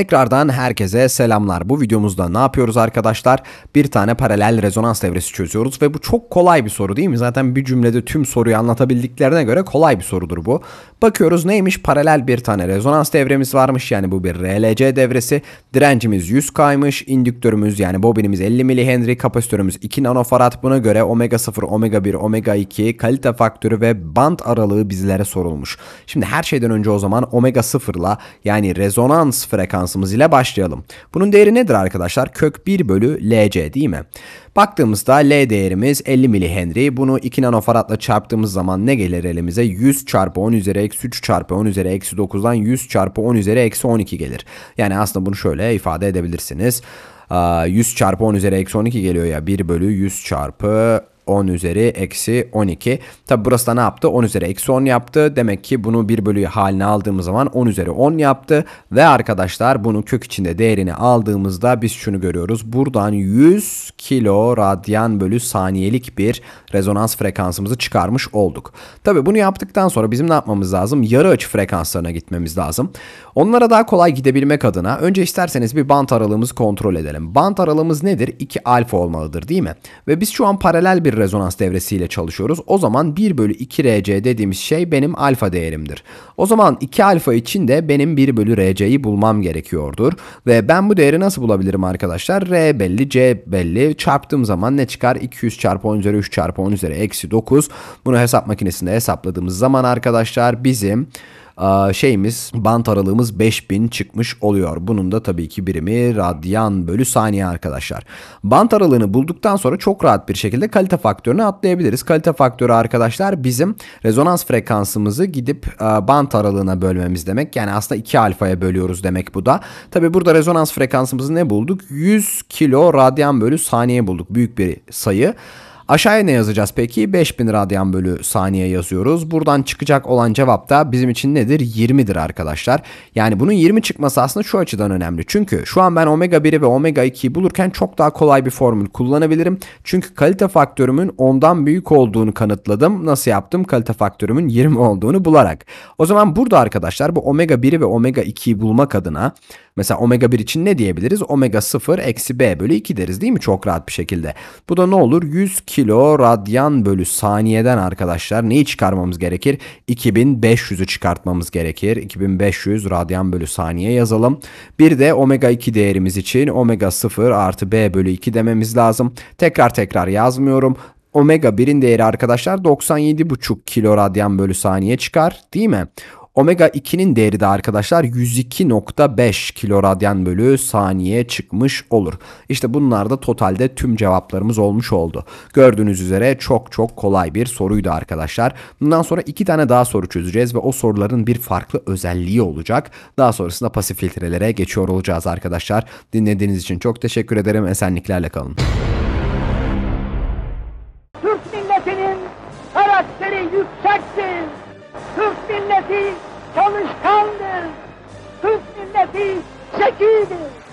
Tekrardan herkese selamlar. Bu videomuzda ne yapıyoruz arkadaşlar? Bir tane paralel rezonans devresi çözüyoruz ve bu çok kolay bir soru değil mi? Zaten bir cümlede tüm soruyu anlatabildiklerine göre kolay bir sorudur bu. Bakıyoruz neymiş? Paralel bir tane rezonans devremiz varmış. Yani bu bir RLC devresi. Direncimiz 100 kaymış, İndüktörümüz yani bobinimiz 50 mH, kapasitörümüz 2 nanofarad. Buna göre omega 0, omega 1, omega 2, kalite faktörü ve band aralığı bizlere sorulmuş. Şimdi her şeyden önce o zaman omega 0'la yani rezonans frekansı referansımız ile başlayalım. Bunun değeri nedir arkadaşlar? Kök 1 bölü LC değil mi? Baktığımızda L değerimiz 50 milihenry. Bunu 2 nanofaradla çarptığımız zaman ne gelir elimize? 100 çarpı 10 üzeri eksi 3 çarpı 10 üzeri eksi 9'dan 100 çarpı 10 üzeri eksi 12 gelir. Yani aslında bunu şöyle ifade edebilirsiniz. 100 çarpı 10 üzeri eksi 12 geliyor ya 1 bölü 100 çarpı 10 üzeri eksi 12. Tabi burası da ne yaptı? 10 üzeri eksi 10 yaptı. Demek ki bunu bir bölü haline aldığımız zaman 10 üzeri 10 yaptı. Ve arkadaşlar bunu kök içinde değerini aldığımızda biz şunu görüyoruz. Buradan 100 kilo radyan bölü saniyelik bir rezonans frekansımızı çıkarmış olduk. Tabi bunu yaptıktan sonra bizim ne yapmamız lazım? Yarı açı frekanslarına gitmemiz lazım. Onlara daha kolay gidebilmek adına önce isterseniz bir bant aralığımızı kontrol edelim. Bant aralığımız nedir? 2 alfa olmalıdır değil mi? Ve biz şu an paralel bir rezonans devresiyle çalışıyoruz. O zaman 1 bölü 2 RC dediğimiz şey benim alfa değerimdir. O zaman 2 alfa için de benim 1 bölü RC'yi bulmam gerekiyordur. Ve ben bu değeri nasıl bulabilirim arkadaşlar? R belli, C belli. Çarptığım zaman ne çıkar? 200 çarpı 10 üzeri 3 çarpı 10 üzeri eksi 9. Bunu hesap makinesinde hesapladığımız zaman arkadaşlar bizim şeyimiz bant aralığımız 5000 çıkmış oluyor. Bunun da tabii ki birimi radyan bölü saniye arkadaşlar. Bant aralığını bulduktan sonra çok rahat bir şekilde kalite faktörünü atlayabiliriz. Kalite faktörü arkadaşlar bizim rezonans frekansımızı gidip bant aralığına bölmemiz demek. Yani aslında 2 alfaya bölüyoruz demek bu da. Tabii burada rezonans frekansımızı ne bulduk? 100 kilo radyan bölü saniye bulduk. Büyük bir sayı. Aşağıya ne yazacağız peki? 5000 radyan bölü saniye yazıyoruz. Buradan çıkacak olan cevap da bizim için nedir? 20'dir arkadaşlar. Yani bunun 20 çıkması aslında şu açıdan önemli. Çünkü şu an ben omega 1'i ve omega 2'yi bulurken çok daha kolay bir formül kullanabilirim. Çünkü kalite faktörümün ondan büyük olduğunu kanıtladım. Nasıl yaptım? Kalite faktörümün 20 olduğunu bularak. O zaman burada arkadaşlar bu omega 1'i ve omega 2'yi bulmak adına Mesela omega 1 için ne diyebiliriz? Omega 0 eksi b bölü 2 deriz değil mi? Çok rahat bir şekilde. Bu da ne olur? 100 kilo radyan bölü saniyeden arkadaşlar neyi çıkarmamız gerekir? 2500'ü çıkartmamız gerekir. 2500 radyan bölü saniye yazalım. Bir de omega 2 değerimiz için omega 0 artı b bölü 2 dememiz lazım. Tekrar tekrar yazmıyorum. Omega 1'in değeri arkadaşlar 97,5 kilo radyan bölü saniye çıkar değil mi? Omega 2'nin değeri de arkadaşlar 102.5 kilo radyan bölü saniye çıkmış olur. İşte bunlar da totalde tüm cevaplarımız olmuş oldu. Gördüğünüz üzere çok çok kolay bir soruydu arkadaşlar. Bundan sonra iki tane daha soru çözeceğiz ve o soruların bir farklı özelliği olacak. Daha sonrasında pasif filtrelere geçiyor olacağız arkadaşlar. Dinlediğiniz için çok teşekkür ederim. Esenliklerle kalın. Türk milletinin karakteri yüksektir milleti çalışkandır. Türk milleti zekidir.